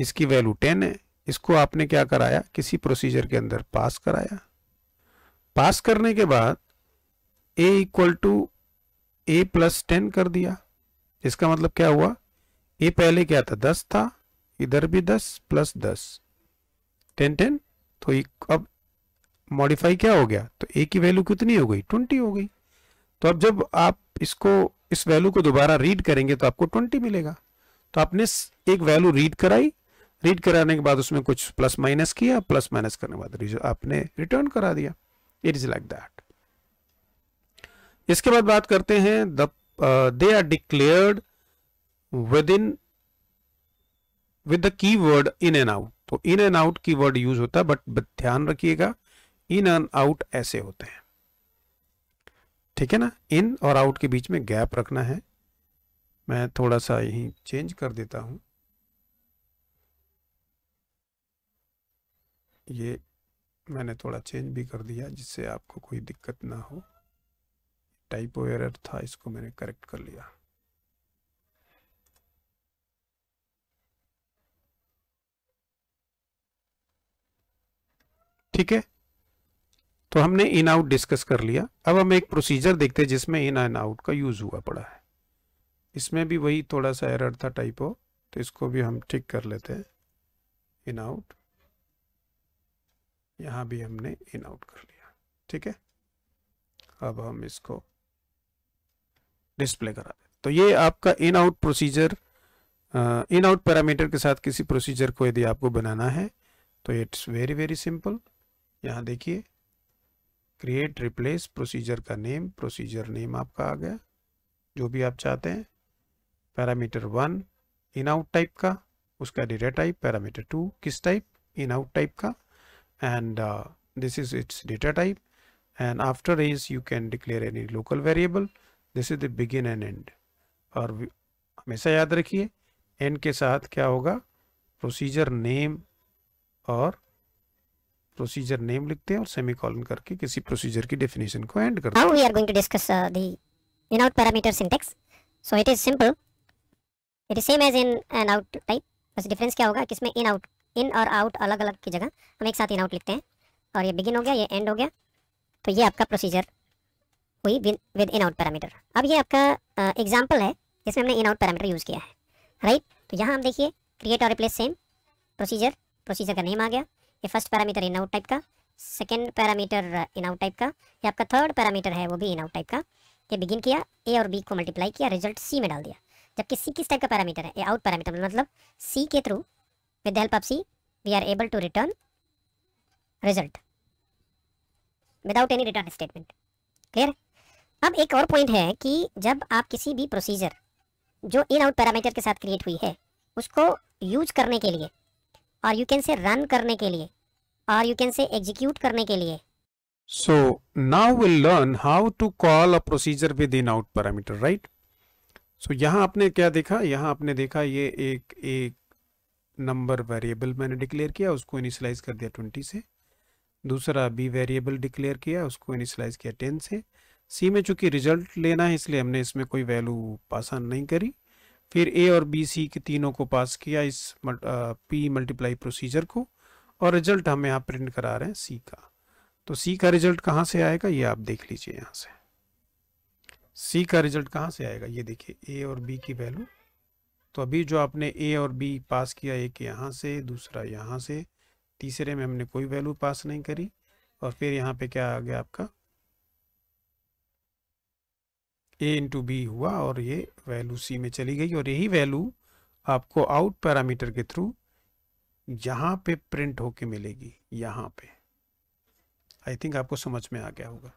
इसकी वैल्यू टेन है इसको आपने क्या कराया किसी प्रोसीजर के अंदर पास कराया पास करने के बाद A equal to A plus ten कर दिया इसका मतलब क्या हुआ ए पहले क्या था दस था इधर भी दस प्लस दस टेन टेन तो अब मॉडिफाई क्या हो गया तो ए की वैल्यू कितनी हो गई ट्वेंटी हो गई तो अब जब आप इसको इस वैल्यू को दोबारा रीड करेंगे तो आपको ट्वेंटी मिलेगा तो आपने एक वैल्यू रीड कराई रीड कराने के बाद उसमें कुछ प्लस माइनस किया प्लस माइनस करने के बाद आपने रिटर्न करा दिया इट इज लाइक दैट इसके बाद बात करते हैं they are declared with in with the keyword in and out तो in and out keyword use होता है बट ध्यान रखिएगा इन एंड आउट ऐसे होते हैं ठीक है ना इन और आउट के बीच में गैप रखना है मैं थोड़ा सा यही चेंज कर देता हूं ये मैंने थोड़ा चेंज भी कर दिया जिससे आपको कोई दिक्कत ना हो टाइपो एरर था इसको मैंने करेक्ट कर लिया ठीक है तो हमने इन आउट डिस्कस कर लिया अब हम एक प्रोसीजर देखते हैं जिसमें इन एंड आउट का यूज हुआ पड़ा है इसमें भी वही थोड़ा सा एरर था टाइपो तो इसको भी हम ठीक कर लेते हैं इन आउट यहाँ भी हमने इन आउट कर लिया ठीक है अब हम इसको डिस्प्ले करा दें तो ये आपका in out procedure in out parameter के साथ किसी प्रोसीजर को यदि आपको बनाना है तो इट्स वेरी वेरी सिंपल यहाँ देखिए क्रिएट रिप्लेस प्रोसीजर का नेम प्रोसीजर नेम आपका आ गया जो भी आप चाहते हैं parameter one in out type का उसका डेटा टाइप पैरामीटर टू किस टाइप इन आउट टाइप का and uh, this is its data type and after is you can declare any local variable this is the begin and end or hamesha yaad end ke sath procedure name or procedure name likhte hain aur semicolon karke kisi procedure ki definition end now we are going to discuss the uh, the inout parameter syntax so it is simple it is same as in an out type बस difference क्या होगा किसमें इन और आउट अलग अलग की जगह हम एक साथ इन आउट लिखते हैं और ये बिगिन हो गया ये एंड हो गया तो ये आपका प्रोसीजर हुई विद इन आउट पैरामीटर अब ये आपका एग्जाम्पल है जिसमें हमने इन आउट पैरामीटर यूज़ किया है राइट तो यहाँ हम देखिए क्रिएट और रिप्लेस सेम प्रोसीजर प्रोसीजर का नेम आ गया ये first parameter in out type का second parameter in out type का ये आपका थर्ड पैरामीटर है वो भी इन आउट टाइप का ये बिगिन किया ए और बी को मल्टीप्लाई किया रिजल्ट सी में डाल दिया जबकि सी किस टाइप का पैरामीटर है ये आउट पैरामीटर मतलब सी के through With the help of C, we are able to return result without any return statement. clear अब एक और पॉइंट है कि जब आप किसी भी प्रोसीजर जो इन आउट पैरामीटर के साथ क्रिएट हुई है उसको यूज करने के लिए और यू कैन से रन करने के लिए और यू कैन से एग्जीक्यूट करने के लिए so now will learn how to call a procedure with in out parameter right so यहाँ आपने क्या देखा यहाँ आपने देखा ये एक एक नंबर वेरिएबल मैंने डिक्लेयर किया उसको इनिशलाइज कर दिया ट्वेंटी से दूसरा बी वेरिएबल डिक्लेयर किया उसको इनिशलाइज किया टेन से सी में चूंकि रिजल्ट लेना है इसलिए हमने इसमें कोई वैल्यू पास ऑन नहीं करी फिर ए और बी सी के तीनों को पास किया इस पी मल्टीप्लाई प्रोसीजर को और रिजल्ट हम यहाँ प्रिंट करा रहे हैं सी का तो सी का रिजल्ट कहाँ से आएगा ये आप देख लीजिए यहाँ से सी का रिजल्ट कहाँ से आएगा ये देखिए ए और बी की वैल्यू तो अभी जो आपने ए और बी पास किया एक यहाँ से दूसरा यहाँ से तीसरे में हमने कोई वैल्यू पास नहीं करी और फिर यहाँ पे क्या आ गया आपका ए इंटू बी हुआ और ये वैल्यू सी में चली गई और यही वैल्यू आपको आउट पैरामीटर के थ्रू यहाँ पे प्रिंट होके मिलेगी यहाँ पे आई थिंक आपको समझ में आ गया होगा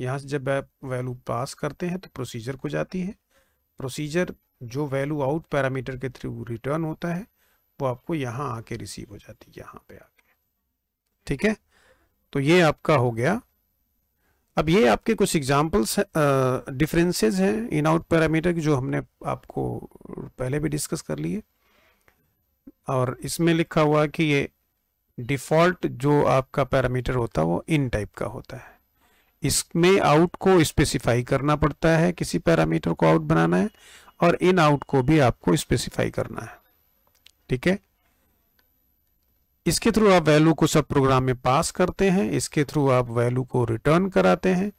यहाँ से जब आप वैल्यू पास करते हैं तो प्रोसीजर को जाती है प्रोसीजर जो वैल्यू आउट पैरामीटर के थ्रू रिटर्न होता है वो आपको यहाँ आके रिसीव हो जाती है यहाँ पे आके ठीक है तो ये आपका हो गया अब ये आपके कुछ एग्जाम्पल्स डिफरेंसेस हैं इन आउट पैरामीटर की जो हमने आपको पहले भी डिस्कस कर लिए और इसमें लिखा हुआ कि ये डिफ़ॉल्ट जो आपका पैरामीटर होता है वो इन टाइप का होता है इसमें आउट को स्पेसिफाई करना पड़ता है किसी पैरामीटर को आउट बनाना है और इन आउट को भी आपको स्पेसिफाई करना है ठीक है इसके थ्रू आप वैल्यू को सब प्रोग्राम में पास करते हैं इसके थ्रू आप वैल्यू को रिटर्न कराते हैं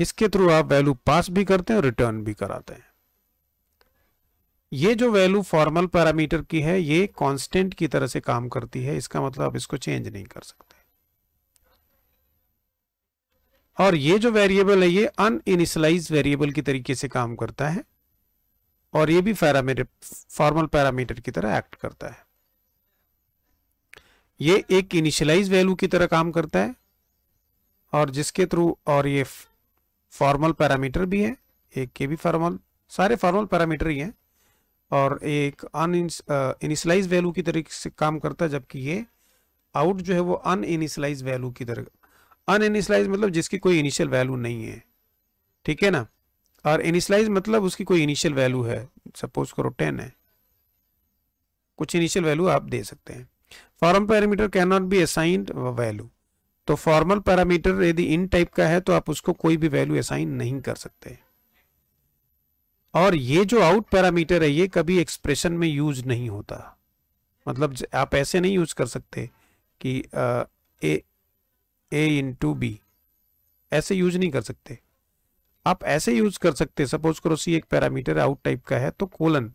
इसके थ्रू आप वैल्यू पास भी करते हैं और रिटर्न भी कराते हैं ये जो वैल्यू फॉर्मल पैरामीटर की है ये कांस्टेंट की तरह से काम करती है इसका मतलब आप इसको चेंज नहीं कर सकते और ये जो वेरिएबल है ये अनइनिशलाइज वेरिएबल की तरीके से काम करता है और ये भी पैरामीटर फॉर्मल पैरामीटर की तरह एक्ट करता है ये एक इनिशियलाइज वैल्यू की तरह काम करता है और जिसके थ्रू और ये फॉर्मल पैरामीटर भी है एक के भी फॉर्मल सारे फॉर्मल पैरामीटर ही हैं और एक अन इनिशलाइज वैल्यू की तरह से काम करता है जबकि ये आउट जो है वो अन इनिशलाइज वैल्यू की तरह अन इनिशलाइज मतलब जिसकी कोई इनिशियल वैल्यू नहीं है ठीक है ना और इनिशलाइज मतलब उसकी कोई इनिशियल वैल्यू है सपोज करो टेन है कुछ इनिशियल वैल्यू आप दे सकते हैं form parameter can not be assigned value तो फॉर्मल पैरामीटर यदि इन टाइप का है तो आप उसको कोई भी वैल्यू असाइन नहीं कर सकते और ये जो आउट पैरामीटर है ये कभी एक्सप्रेशन में यूज नहीं होता मतलब आप ऐसे नहीं यूज कर सकते कि ए ए टू बी ऐसे यूज नहीं कर सकते आप ऐसे यूज कर सकते हैं सपोज करो सी एक पैरामीटर आउट टाइप का है तो कोलन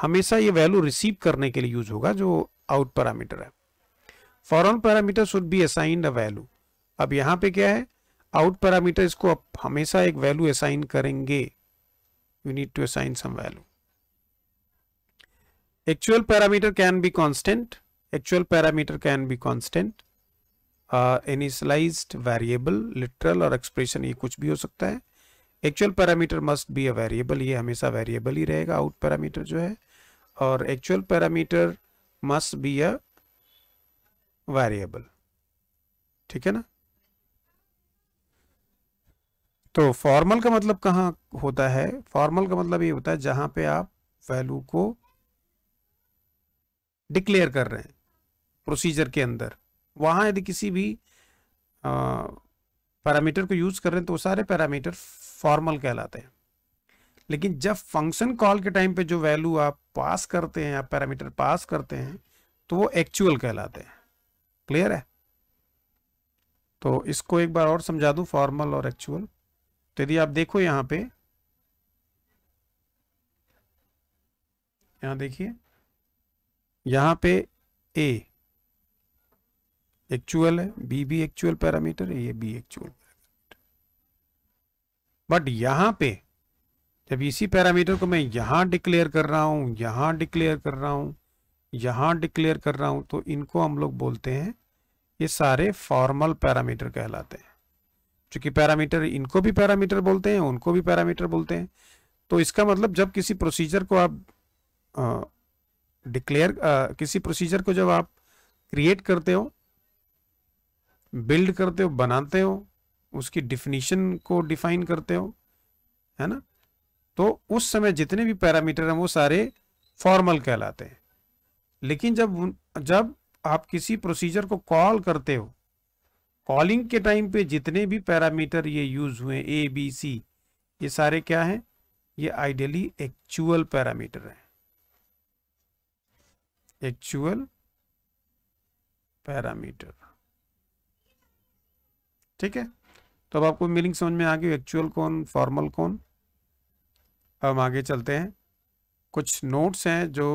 हमेशा ये वैल्यू रिसीव करने के लिए यूज होगा जो आउट पैरामीटर है formal parameter should be assigned a value अब यहां पे क्या है आउट पैरामीटर इसको आप हमेशा एक वैल्यू असाइन करेंगे you need to assign some value actual parameter can be constant actual parameter can be constant initialized variable literal और एक्सप्रेशन ये कुछ भी हो सकता है actual parameter must be a variable ये हमेशा वेरिएबल ही रहेगा आउट पैरामीटर जो है और actual parameter must be a variable ठीक है ना तो फॉर्मल का मतलब कहाँ होता है फॉर्मल का मतलब ये होता है जहां पे आप वैल्यू को डिक्लेयर कर रहे हैं प्रोसीजर के अंदर वहां यदि किसी भी पैरामीटर को यूज़ कर रहे हैं तो सारे पैरामीटर फॉर्मल कहलाते हैं लेकिन जब फंक्शन कॉल के टाइम पे जो वैल्यू आप पास करते हैं आप पैरामीटर पास करते हैं तो वो एक्चुअल कहलाते हैं क्लियर है तो इसको एक बार और समझा दूं फॉर्मल और एक्चुअल तो यदि आप देखो यहां पे यहां देखिए यहां पे ए एक्चुअल है बी भी एक्चुअल पैरामीटर है ये बी एक्चुअल बट यहां पे जब इसी पैरामीटर को मैं यहां डिक्लेयर कर रहा हूं यहां डिक्लेयर कर रहा हूं यहां डिक्लेयर कर रहा हूं तो इनको हम लोग बोलते हैं ये सारे फॉर्मल पैरामीटर कहलाते हैं चूंकि पैरामीटर इनको भी पैरामीटर बोलते हैं उनको भी पैरामीटर बोलते हैं तो इसका मतलब जब किसी प्रोसीजर को आप डिक्लेयर किसी प्रोसीजर को जब आप क्रिएट करते हो बिल्ड करते हो बनाते हो उसकी डिफिनीशन को डिफाइन करते हो है ना तो उस समय जितने भी पैरामीटर हैं वो सारे फॉर्मल कहलाते हैं लेकिन जब जब आप किसी प्रोसीजर को कॉल करते हो कॉलिंग के टाइम पे जितने भी पैरामीटर ये यूज हुए ए बी सी ये सारे क्या हैं ये आइडियली एक्चुअल पैरामीटर हैं एक्चुअल पैरामीटर ठीक है तो अब आपको मीनिंग समझ में आ गई एक्चुअल कौन फॉर्मल कौन अब हम आगे चलते हैं कुछ नोट्स हैं जो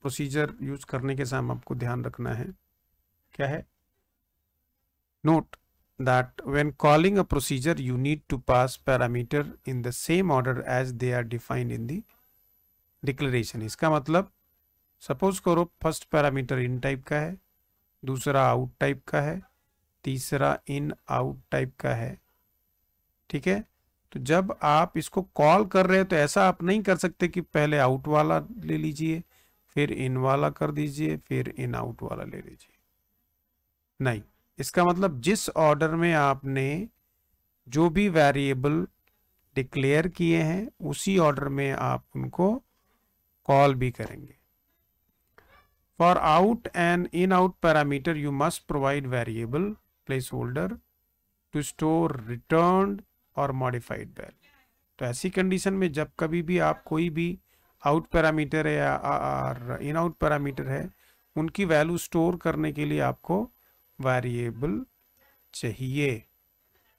प्रोसीजर यूज करने के साथ आपको ध्यान रखना है क्या है note that when calling a procedure you need to pass parameter in the same order as they are defined in the declaration इसका मतलब सपोज करो फर्स्ट पैरामीटर इन टाइप का है दूसरा आउट टाइप का है तीसरा इन आउट टाइप का है ठीक है तो जब आप इसको कॉल कर रहे हो तो ऐसा आप नहीं कर सकते कि पहले आउट वाला ले लीजिए फिर इन वाला कर दीजिए फिर इन आउट वाला ले लीजिए नहीं इसका मतलब जिस ऑर्डर में आपने जो भी वेरिएबल डिक्लेयर किए हैं उसी ऑर्डर में आप उनको कॉल भी करेंगे for out and in out parameter you must provide variable placeholder to store returned और modified value तो ऐसी कंडीशन में जब कभी भी आप कोई भी आउट पैरामीटर है या इन आउट पैरामीटर है उनकी वैल्यू स्टोर करने के लिए आपको वेरिएबल चाहिए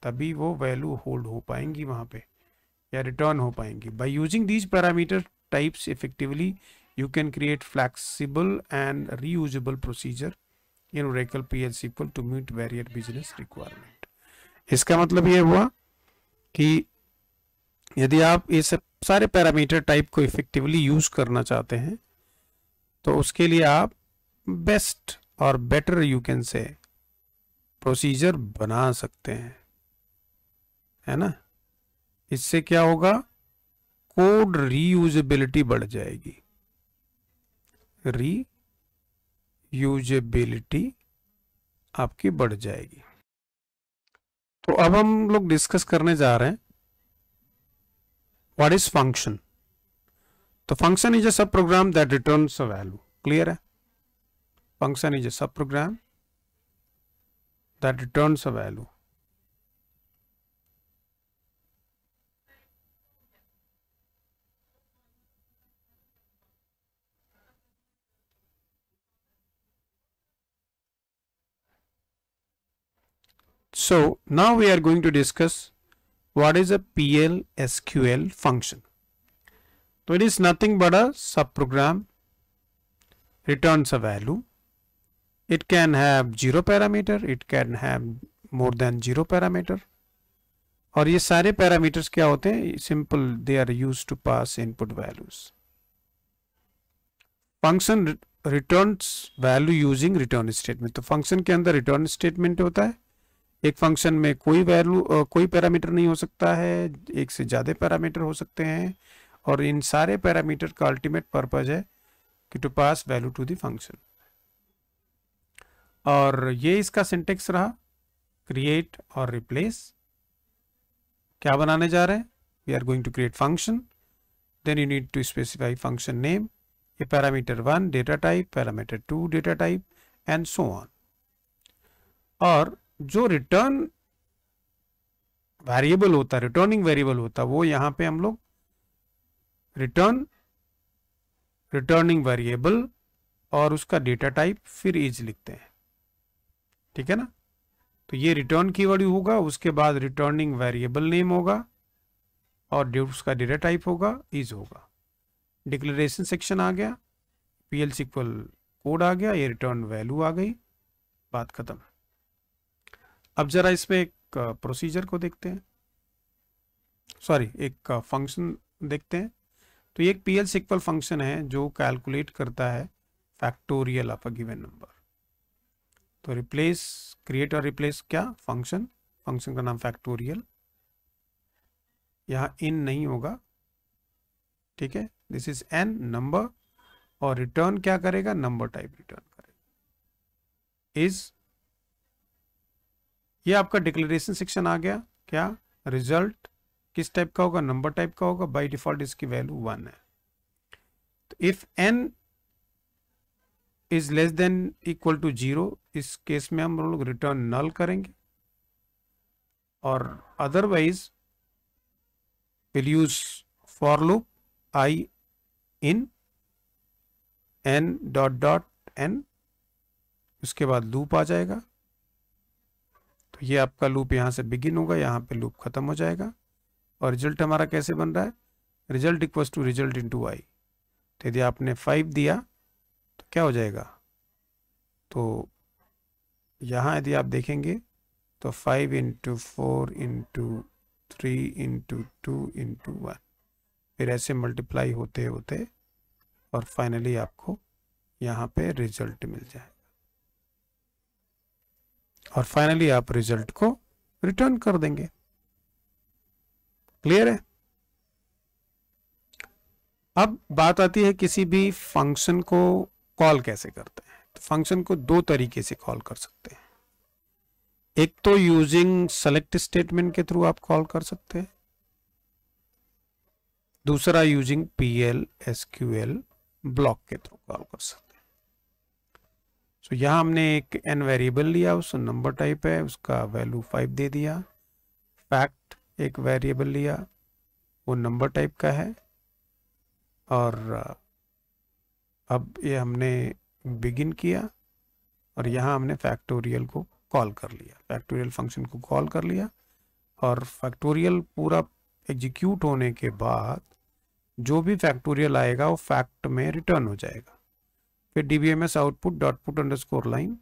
तभी वो वैल्यू होल्ड हो पाएंगी वहाँ पे या रिटर्न हो पाएंगी by using these parameter types effectively you can create flexible and reusable procedure in Oracle PLC equal to meet various business requirement इसका मतलब यह हुआ कि यदि आप ये सब सारे पैरामीटर टाइप को इफेक्टिवली यूज करना चाहते हैं तो उसके लिए आप बेस्ट और बेटर यू कैन से प्रोसीजर बना सकते हैं है ना इससे क्या होगा कोड रीयूजेबिलिटी बढ़ जाएगी री यूजेबिलिटी आपकी बढ़ जाएगी तो अब हम लोग डिस्कस करने जा रहे हैं व्हाट इज फंक्शन तो function is a subprogram that returns a value clear है function is a subprogram that returns a value So now we are going to discuss what is a PL SQL function. So it is nothing but a subprogram returns a value. It can have zero parameter, it can have more than zero parameter. और ये सारे पैरामीटर्स क्या होते हैं simple they are use to pass input values function returns value using return statement तो फंक्शन के अंदर रिटर्न स्टेटमेंट होता है एक फंक्शन में कोई वैल्यू कोई पैरामीटर नहीं हो सकता है एक से ज़्यादा पैरामीटर हो सकते हैं और इन सारे पैरामीटर का अल्टीमेट पर्पज है कि to pass value to the function और ये इसका सिंटेक्स रहा क्रिएट और रिप्लेस क्या बनाने जा रहे हैं we are going to create function then you need to specify function name a parameter one data type parameter two data type and so on और जो रिटर्न वेरिएबल होता है रिटर्निंग वेरिएबल होता है वो यहां पे हम लोग रिटर्न रिटर्निंग वेरिएबल और उसका डेटा टाइप फिर इज लिखते हैं ठीक है ना तो ये रिटर्न कीवर्ड होगा उसके बाद रिटर्निंग वेरिएबल नेम होगा और उसका डेटा टाइप होगा इज होगा डिक्लेरेशन सेक्शन आ गया पी एल सिक्वल कोड आ गया ये रिटर्न वैल्यू आ गई बात खत्म अब जरा इसमें एक प्रोसीजर को देखते हैं सॉरी एक फंक्शन देखते हैं तो ये एक पीएल सिक्वल फंक्शन है जो कैलकुलेट करता है factorial of a given number तो रिप्लेस क्रिएट और रिप्लेस क्या फंक्शन फंक्शन का नाम फैक्टोरियल यहां इन नहीं होगा ठीक है दिस इज एन नंबर और रिटर्न क्या करेगा नंबर टाइप रिटर्न करेगा इज ये आपका डिक्लेरेशन सेक्शन आ गया क्या रिजल्ट किस टाइप का होगा नंबर टाइप का होगा बाय डिफॉल्ट इसकी वैल्यू वन है तो if N is less than equal to zero इस केस में हम लोग रिटर्न नल करेंगे और otherwise will use for loop I in N dot dot N उसके बाद लूप आ जाएगा तो ये आपका लूप यहाँ से बिगिन होगा यहाँ पे लूप खत्म हो जाएगा और रिजल्ट हमारा कैसे बन रहा है result equal to result into I तो यदि आपने फाइव दिया तो क्या हो जाएगा तो यहाँ यदि आप देखेंगे तो five into four into three into two into one फिर ऐसे मल्टीप्लाई होते होते और फाइनली आपको यहाँ पे रिजल्ट मिल जाएगा और फाइनली आप रिजल्ट को रिटर्न कर देंगे क्लियर है अब बात आती है किसी भी फंक्शन को कॉल कैसे करते हैं तो फंक्शन को दो तरीके से कॉल कर सकते हैं एक तो यूजिंग सेलेक्ट स्टेटमेंट के थ्रू आप कॉल कर सकते हैं दूसरा using P L S block के थ्रू कॉल कर सकते हैं तो यहाँ हमने एक एन वेरिएबल लिया उस नंबर टाइप है उसका वैल्यू फाइव दे दिया फैक्ट एक वेरिएबल लिया वो नंबर टाइप का है और अब ये हमने बिगिन किया और यहाँ हमने फैक्टोरियल को कॉल कर लिया फैक्टोरियल फंक्शन को कॉल कर लिया और फैक्टोरियल पूरा एग्जीक्यूट होने के बाद जो भी फैक्टोरियल आएगा वो फैक्ट में रिटर्न हो जाएगा फिर dbms output dot put underscore line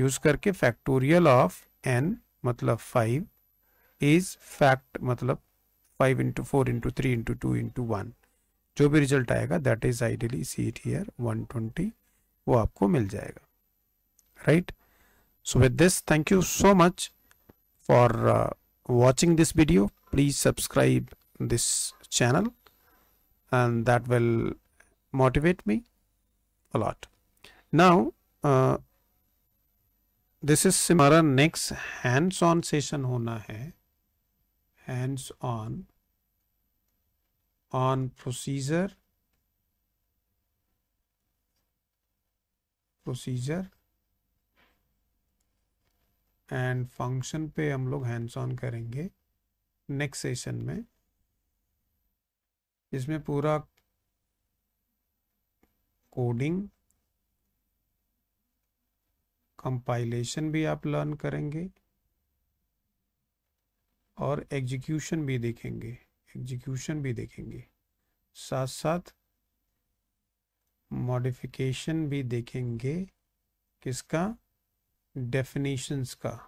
use करके फैक्टोरियल ऑफ n मतलब 5 इज फैक्ट मतलब 5 into four into three into two into one जो भी रिजल्ट आएगा that is ideally see it here 120 वो आपको मिल जाएगा right so with this thank you so much for uh, watching this video please subscribe this channel and that will motivate me a lot. Now, uh, this is हमारा next hands-on session होना है hands-on on procedure procedure and function पे हम लोग हैंड्स ऑन करेंगे नेक्स्ट सेशन में इसमें पूरा कोडिंग कंपाइलेशन भी आप लर्न करेंगे और एग्जीक्यूशन भी देखेंगे एग्जीक्यूशन भी देखेंगे साथ साथ मॉडिफिकेशन भी देखेंगे किसका डेफिनेशंस का